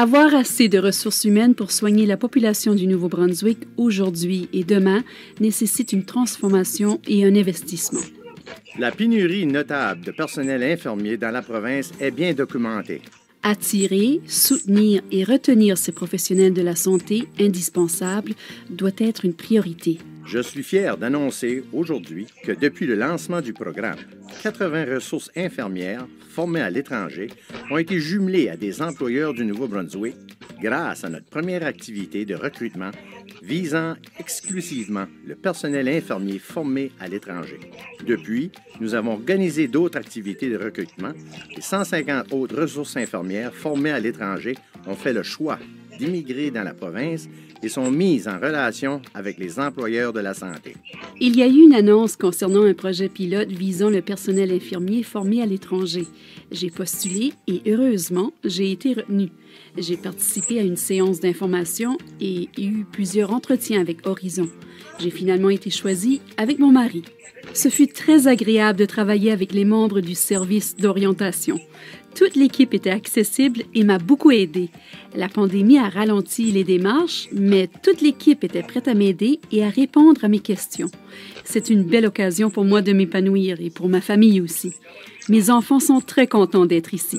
Avoir assez de ressources humaines pour soigner la population du Nouveau-Brunswick aujourd'hui et demain nécessite une transformation et un investissement. La pénurie notable de personnel infirmier dans la province est bien documentée. Attirer, soutenir et retenir ces professionnels de la santé indispensables doit être une priorité. Je suis fier d'annoncer aujourd'hui que depuis le lancement du programme, 80 ressources infirmières formées à l'étranger ont été jumelées à des employeurs du Nouveau-Brunswick grâce à notre première activité de recrutement visant exclusivement le personnel infirmier formé à l'étranger. Depuis, nous avons organisé d'autres activités de recrutement et 150 autres ressources infirmières formées à l'étranger ont fait le choix d'immigrés dans la province et sont mises en relation avec les employeurs de la santé. Il y a eu une annonce concernant un projet pilote visant le personnel infirmier formé à l'étranger. J'ai postulé et heureusement, j'ai été retenue. J'ai participé à une séance d'information et eu plusieurs entretiens avec Horizon. J'ai finalement été choisie avec mon mari. Ce fut très agréable de travailler avec les membres du service d'orientation. Toute l'équipe était accessible et m'a beaucoup aidée. La pandémie a ralenti les démarches, mais toute l'équipe était prête à m'aider et à répondre à mes questions. C'est une belle occasion pour moi de m'épanouir et pour ma famille aussi. Mes enfants sont très contents d'être ici.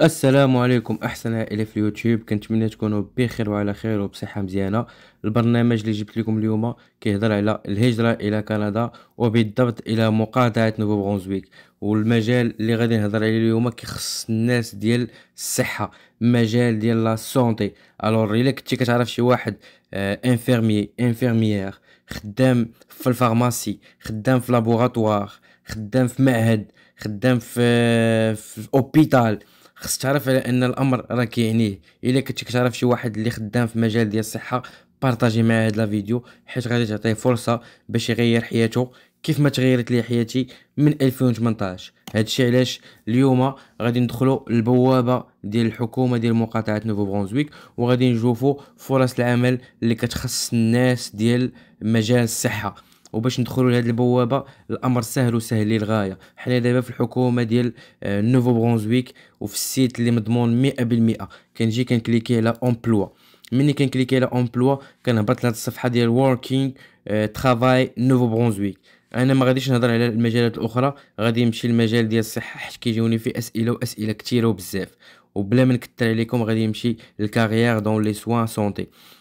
السلام عليكم احسن عائله في اليوتيوب كنتمنى تكونوا بخير وعلى خير وبصحه مزيانه البرنامج اللي جبت لكم اليوم كيهضر على الهجره الى كندا وبالضبط الى مقاطعه نوفو برونزويك والمجال اللي غادي نهضر عليه اليوم كيخص الناس ديال الصحه مجال ديال لا سونتي الوغ الا كنتي كتعرف شي واحد آه انفيرمي انفيرميير خدام في الفارماسي خدام في لابوغاتوار خدام في معهد خدام في آه، في اوبيتال خص تعرف على ان الامر راه كيعنيه الا كنتي كتعرف شي واحد اللي خدام في مجال ديال الصحه بارطاجي معاه هاد لا فيديو حيت غادي تعطيه فرصه باش يغير حياته كيف ما تغيرت لي حياتي من 2018 هادشي علاش اليوم غادي ندخلو البوابه ديال الحكومه ديال مقاطعه نوفو برونزويك وغادي نشوفو فرص العمل اللي كتخص الناس ديال مجال الصحه وباش ندخلوا لهاد البوابه الامر سهل وسهل للغايه حنا دابا في الحكومه ديال نوفو آه، برونزويك وفي السيت اللي مضمون 100% كنجي كنكليكي على امبلوا ملي كنكليكي على امبلوا كنهبط لهاد الصفحه ديال وركينغ ترافاي نوفو برونزويك انا ما غاديش نهضر على المجالات الاخرى غادي نمشي للمجال ديال الصحه حيت كيجيوني فيه اسئله واسئله كثيره وبزاف وبلا ما نكثر عليكم غادي نمشي للكارير دون لي سوان سونتي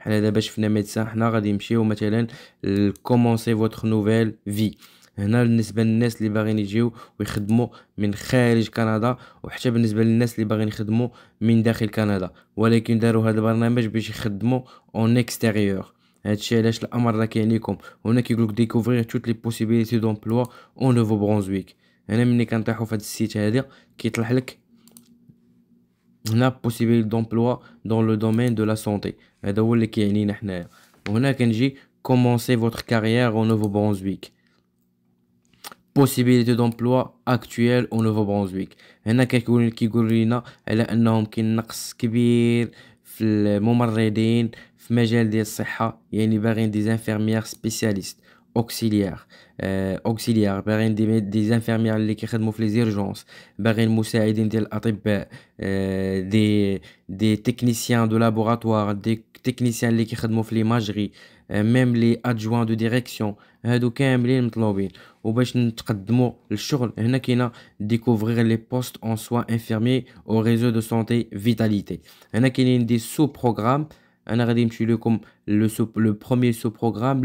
حنا دابا شفنا ميدسان حنا غادي نمشيو مثلا كومونسي فوتر نوفيل في هنا بالنسبه للناس اللي باغيين يجيو ويخدموا من خارج كندا وحتى بالنسبه للناس اللي باغيين يخدموا من داخل كندا ولكن داروا هذا البرنامج باش يخدموا اون اكستيريور هادشي علاش الامر راه كيعنيكم هنا كيقول لك ديكوفرير توت لي بوسيبيليتي دومبلوا اون نوفو برونزويك هنا ملي كنطيحوا في هاد السيت هذا كيطلع لك possibilité d'emploi dans le domaine de la santé. هذا هو اللي votre carrière au Nouveau-Brunswick. possibilité d'emploi actuelle au Nouveau-Brunswick. هنا un un qui على انهم de de médecins de des infirmières spécialistes auxiliaires, euh, auxiliaires parmi des infirmières de camouflent les urgences, parmi les et et des des des techniciens de laboratoire, des techniciens lesquels camouflent les et euh, même les adjoints de direction. Docteur Blaine ou au but de camoufler le seul, n'a qu'une découvrir les postes en soins infirmiers au réseau de santé Vitalité. N'a qu'une des sous-programmes, en ardentime tu le comme le le premier sous-programme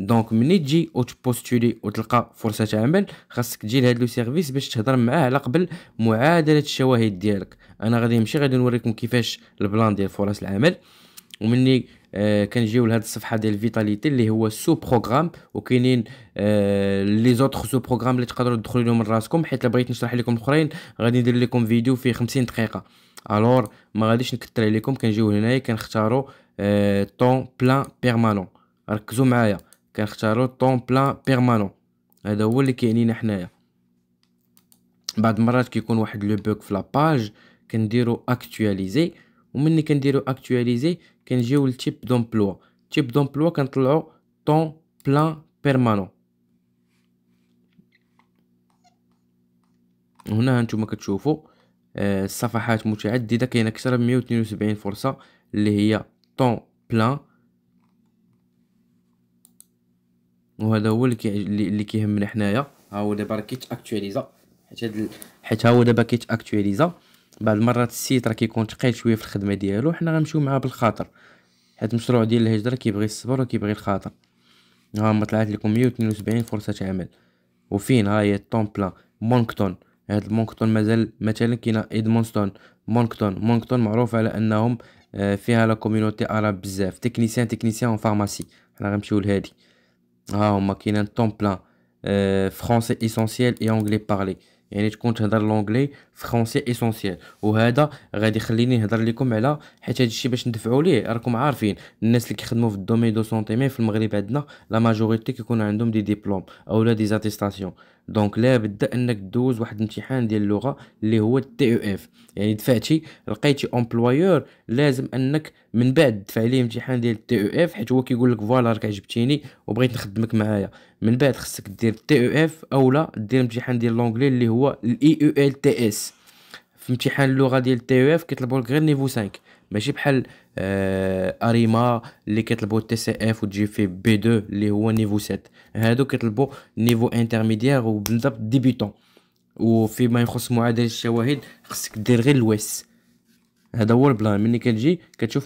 دونك ملي تجي وتبوستولي وتلقى فرصه عمل خاصك تجي لهاد لو سيرفيس باش تهضر معاه على قبل معادله الشواهد ديالك انا غادي نمشي غادي نوريكم كيفاش البلان ديال فرص العمل ومني آه كنجيو لهاد الصفحه ديال فيتاليتي اللي هو سو بروغرام وكاينين آه لي زوتر سو بروغرام اللي تقدروا تدخلوا لهم من راسكم حيت بغيت نشرح لكم الاخرين غادي ندير لكم فيديو فيه 50 دقيقه الور ما غاديش نكثر عليكم كنجيو هنايا كنختاروا آه طون بلان بيرمانون ركزوا معايا كنختارو طون بلان بيرمانون هذا هو اللي كيعنينا حنايا بعض المرات كيكون واحد لو بوك في لاباج كنديرو اكtualiser ومني كنديرو اكتواليزي كنجيو لتيب دومبلوا تيب دومبلوا كنطلعو طون بلان بيرمانون هنا هانتوما كتشوفوا آه، الصفحات متعدده كاينه اكثر من 172 فرصه اللي هي طون بلان وهذا هو اللي اللي كيهمنا حنايا ها هو دابا راه كيت اكتواليزا حيت هاد حيت ها هو دابا كيت اكتواليزا بعض المرات السيت راه كيكون ثقيل شويه في الخدمه ديالو حنا غنمشيو معاه بالخاطر حيت المشروع ديال الهجره كيبغي الصبر وكيبغي الخاطر ها هما طلعت لكم 172 فرصه عمل وفين ها هي طون بلان مونكتون هاد مونكتون مازال مثلا كاينه ادمونستون مونكتون مونكتون معروف على انهم آه، فيها لا كوميونيتي عرب بزاف تكنيسيان تكنيسيان فارماسي حنا غنمشيو لهادي ها هما كاينين طون بلان فرونسي اسونسييل اي اونغلي بارلي يعني تكون تهضر لونغلي فرونسي اسونسييل وهذا غادي يخليني نهضر لكم على حيت هذا الشيء باش ندفعوا ليه راكم عارفين الناس اللي كيخدموا في الدومين دو سونتي مي في المغرب عندنا لا ماجوريتي كيكون عندهم دي ديبلوم اولا دي زاتيستاسيون دونك لا بد انك دوز واحد الامتحان ديال اللغه اللي هو التي او اف يعني دفعتي لقيتي امبلويور لازم انك من بعد تدفع ليه امتحان ديال التي او اف حيت هو كيقول لك فوالا راك عجبتيني وبغيت نخدمك معايا من بعد خصك دير التي او اف اولا دير امتحان ديال لونغلي اللي هو الاي او ال تي اس في امتحان اللغه ديال التي او اف كيطلبوا لك غير نيفو 5 ماشي بحال آه اريما اللي كيطلبوا تي سي اف وتجي في بي 2 اللي هو نيفو 7 هادو كيطلبوا نيفو انترميديير وبالضبط ديبيتون وفيما يخص معادله الشواهد خصك دير غير الويس C'est un blanc. Mais quand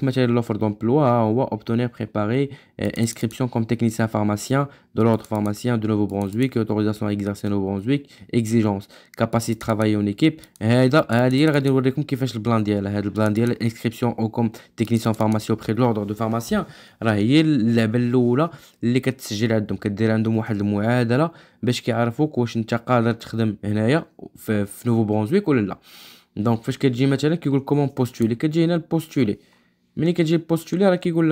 on a l'offre d'emploi, on va obtenir, préparer euh، inscription comme technicien pharmacien de l'ordre pharmacien de Nouveau-Brunswick, autorisation à exercer à Nouveau-Brunswick, exigence, capacité de travailler en équipe. C'est ce qui est le blanc. L'inscription comme technicien pharmacien auprès de l'ordre de pharmacien. C'est ce qui est le blanc. C'est ce qui est le blanc. C'est ce comme technicien le auprès de l'ordre de est le blanc. C'est ce qui est le blanc. C'est ce qui est le blanc. C'est ce qui est le blanc. C'est ce qui est le blanc. C'est ce qui est le blanc. C'est ce donc que dit comment postuler qui la postuler. Quand li k'ajie postuler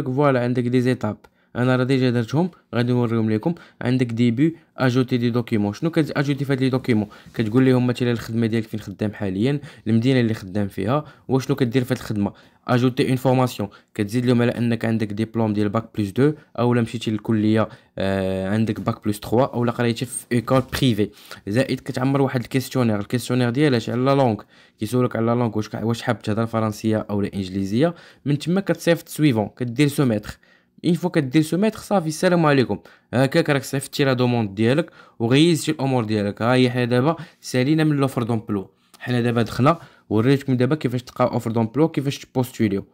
voilà étapes انا راه ديجا درتهم غادي نوريهم لكم عندك ديبي اجوتي دي دوكيمون شنو كتاجوتي في هاد لي دوكيمون كتقول لهم مثلا الخدمه ديالك فين خدام حاليا المدينه اللي خدام فيها وشنو كدير في هاد الخدمه اجوتي اون فورماسيون كتزيد لهم على انك عندك ديبلوم ديال باك بلس 2 اولا مشيتي للكليه آه عندك باك بلس 3 اولا قريتي في ايكول بريفي زائد كتعمر واحد الكيستيونير الكيستيونير ديالها على لا لونغ كيسولك على لا لونغ واش واش حاب تهضر فرنسيه اولا انجليزيه من تما كتصيفط سويفون كدير سوميتر اين فوا كدير سو ميتر صافي السلام عليكم هكاك راك صيفطتي لا دوموند ديالك وغيزتي الامور ديالك ها هي حنا دابا سالينا من لوفر دومبلو حنا دابا دخلنا وريتكم دابا كيفاش تلقاو اوفر دومبلو كيفاش تبوستوليو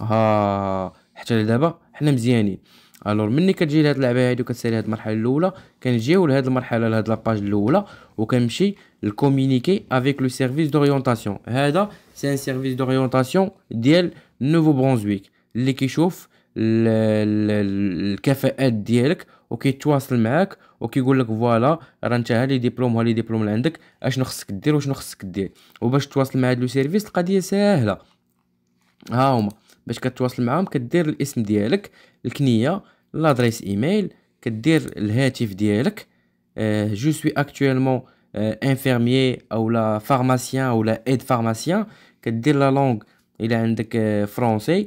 ها حتى لدابا حنا مزيانين الور ملي كتجي لهاد اللعبه هادي وكتسالي هاد المرحله الاولى كنجيو لهاد المرحله لهاد لاباج الاولى وكنمشي الكومينيكي افيك لو سيرفيس دوريونطاسيون هذا سي ان سيرفيس دوريونطاسيون ديال نوفو برونزويك اللي كيشوف الكفاءات ديالك وكيتواصل معاك وكيقول لك فوالا راه ها لي ديبلوم ها لي ديبلوم اللي عندك اشنو خصك دير واشنو خصك دير وباش تواصل مع هاد لو سيرفيس القضيه ساهله ها هما باش كتواصل معاهم كدير الاسم ديالك الكنيه لادريس ايميل كدير الهاتف ديالك جو سوي اه انفيرميي آه، او لا فارماسيان او لا ايد فارماسيان كدير لا لونغ الى عندك فرونسي آه،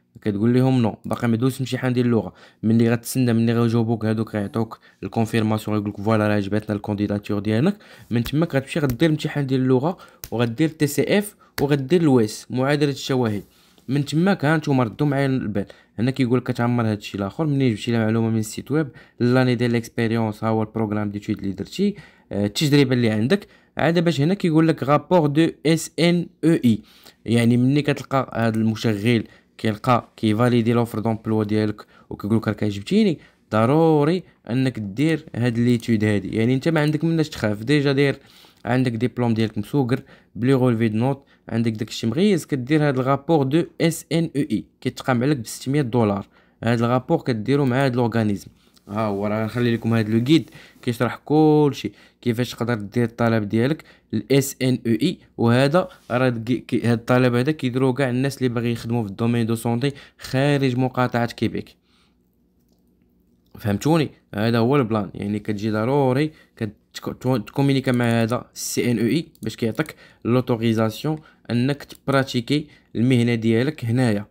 كتقول لهم نو باقي ما دوزش امتحان ديال اللغه ملي غتسنى ملي غيجاوبوك هادوك غيعطوك الكونفيرماسيون يقولك فوالا راه عجبتنا الكونديداتور ديالك من تماك غتمشي غدير الامتحان ديال اللغه وغدير تي سي اف وغدير الويس معادله الشواهد من تماك ها نتوما ردوا معايا البال هنا كيقول لك كتعمر هذا الشيء الاخر ملي جبتي شي معلومه من السيت ويب لاني ديال ليكسبيريونس ها هو البروغرام ديتود اللي درتي آه، التجربه اللي عندك عاد باش هنا كيقول لك رابور دو اس ان او اي يعني ملي كتلقى هذا المشغل كيلقى كيفاليدي لوفر دومبلوا ديالك وكيقول لك راك عجبتيني ضروري انك دير هاد ليتود هادي يعني انت ما عندك مناش تخاف ديجا داير عندك ديبلوم ديالك مسوقر بلي غولفي دو نوت عندك داكشي مغيز كدير هاد الغابور دو اس ان او اي كيتقام عليك ب 600 دولار هاد الغابور كديرو مع هاد لورغانيزم ها هو راه نخلي لكم هذا لو غيد كيشرح كلشي كيفاش تقدر دير الطلب ديالك الاس ان او اي وهذا راه هذا الطلب هذا كيديروه كاع الناس اللي باغي يخدموا في الدومين دو سونتي خارج مقاطعه كيبيك فهمتوني هذا هو البلان يعني كتجي ضروري تكومينيكا مع هذا السي ان او اي باش كيعطيك لوتوريزاسيون انك تبراتيكي المهنه ديالك هنايا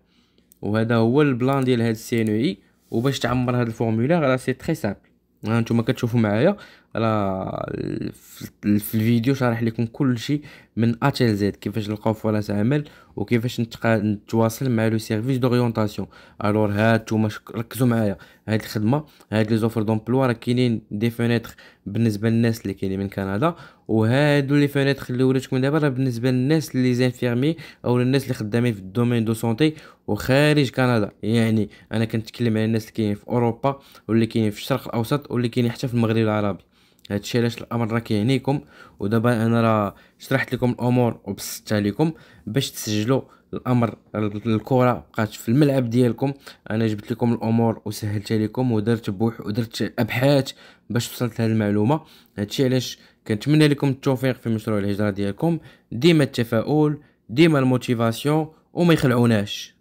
وهذا هو البلان ديال هذا السي ان او اي وباش تعمر هاد الفورمولا راه سي تري سامبل ها نتوما كتشوفوا معايا انا في الفيديو شارح لكم كل شيء من ا تي زد كيفاش نلقاو فرص عمل وكيفاش نتواصل مع لو سيرفيس دوريونطاسيون الور هانتوما ركزوا معايا هاد الخدمه هاد لي زوفر دومبلوا راه كاينين دي فونيتر بالنسبه للناس اللي كاينين من كندا وهادو لي فونيتر اللي ولاتكم دابا راه بالنسبه للناس لي زانفيرمي او الناس اللي خدامين في الدومين دو سونتي وخارج كندا يعني انا كنتكلم على الناس اللي كاينين في اوروبا واللي كاينين في الشرق الاوسط واللي كاينين حتى في المغرب العربي هادشي علاش الامر راه كيعنيكم ودابا انا راه شرحت لكم الامور وبسطتها لكم باش تسجلوا الامر الكره بقات في الملعب ديالكم انا جبت لكم الامور وسهلتها لكم ودرت بوح ودرت ابحاث باش وصلت لهاد المعلومه هادشي علاش كنتمنى لكم التوفيق في مشروع الهجره ديالكم ديما التفاؤل ديما الموتيفاسيون وما يخلعوناش